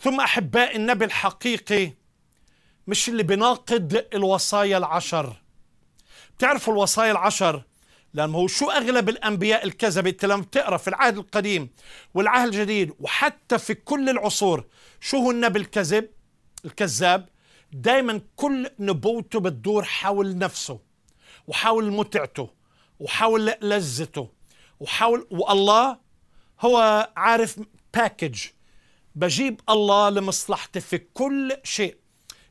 ثم أحباء النبي الحقيقي مش اللي بناقض الوصايا العشر بتعرفوا الوصايا العشر لما هو شو أغلب الأنبياء الكذبة أنت لما بتقرأ في العهد القديم والعهد الجديد وحتى في كل العصور شو هو النبي الكذب الكذاب دايما كل نبوته بتدور حول نفسه وحول متعته وحول لذته وحول والله هو عارف باكج بجيب الله لمصلحتي في كل شيء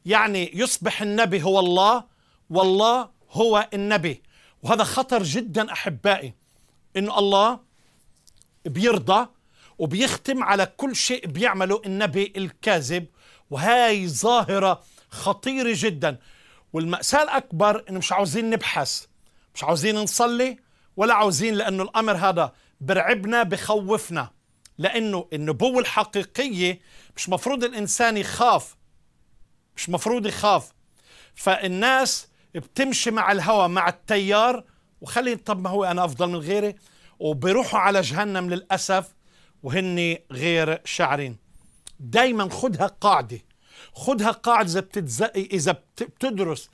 يعني يصبح النبي هو الله والله هو النبي وهذا خطر جدا أحبائي إنه الله بيرضى وبيختم على كل شيء بيعمله النبي الكاذب وهاي ظاهرة خطيرة جدا والمأساة الأكبر إنه مش عاوزين نبحث مش عاوزين نصلي ولا عاوزين لأنه الأمر هذا برعبنا بخوفنا لأنه النبوة الحقيقية مش مفروض الإنسان يخاف مش مفروض يخاف فالناس بتمشي مع الهوى مع التيار وخلي طب ما هو أنا أفضل من غيري وبيروحوا على جهنم للأسف وهن غير شاعرين دايما خدها قاعدة خدها قاعدة إذا, بتتز... إذا بتدرس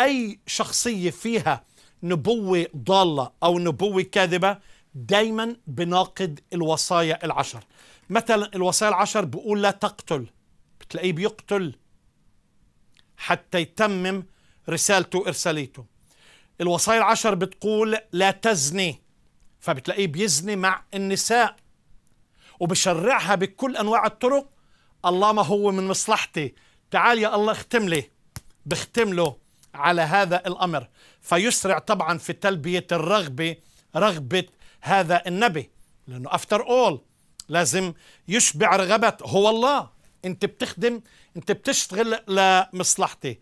أي شخصية فيها نبوة ضالة أو نبوة كاذبة دايما بناقد الوصايا العشر مثلا الوصايا العشر بقول لا تقتل بتلاقيه بيقتل حتى يتمم رسالته وإرساليته الوصايا العشر بتقول لا تزني فبتلاقيه بيزني مع النساء وبشرعها بكل أنواع الطرق الله ما هو من مصلحتي تعال يا الله اختم لي بختم له على هذا الأمر فيسرع طبعا في تلبية الرغبة رغبة هذا النبي لأنه أفتر أول لازم يشبع رغبة هو الله أنت بتخدم أنت بتشتغل لمصلحتي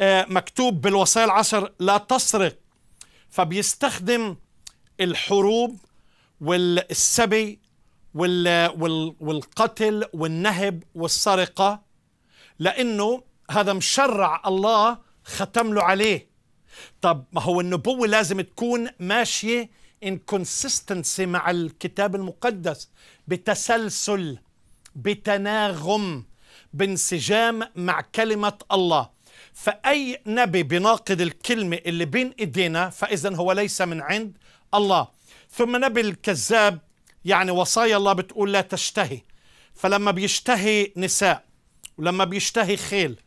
آه، مكتوب بالوصايا العشر لا تسرق فبيستخدم الحروب والسبي والقتل والنهب والسرقة لأنه هذا مشرع الله ختم له عليه طب ما هو النبوة لازم تكون ماشية inconsistency مع الكتاب المقدس بتسلسل بتناغم بانسجام مع كلمة الله فأي نبي بناقض الكلمة اللي بين إيدينا فإذا هو ليس من عند الله ثم نبي الكذاب يعني وصايا الله بتقول لا تشتهي فلما بيشتهي نساء ولما بيشتهي خيل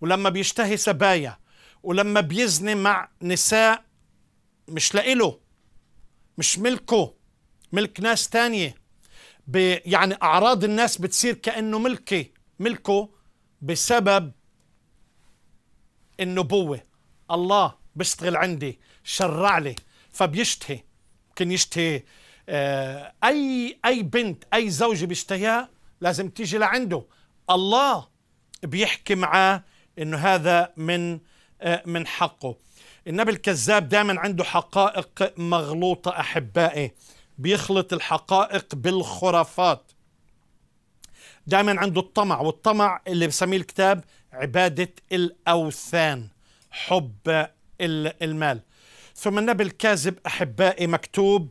ولما بيشتهي سبايا ولما بيزني مع نساء مش لإله مش ملكه ملك ناس تانية يعني أعراض الناس بتصير كأنه ملكي ملكه بسبب النبوة الله بيشتغل عندي شرع لي فبيشتهي ممكن يشتهي آه، أي أي بنت أي زوجة بيشتهيها لازم تيجي لعنده الله بيحكي معاه إنه هذا من آه، من حقه النبي الكذاب دايما عنده حقائق مغلوطة أحبائي بيخلط الحقائق بالخرافات دايما عنده الطمع والطمع اللي بسميه الكتاب عبادة الأوثان حب المال ثم النبي الكاذب أحبائي مكتوب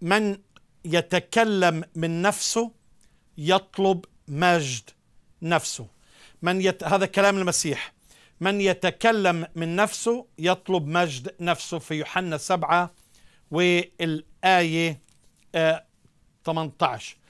من يتكلم من نفسه يطلب مجد نفسه من يت... هذا كلام المسيح من يتكلم من نفسه يطلب مجد نفسه في يوحنا 7 والآية 18 آه،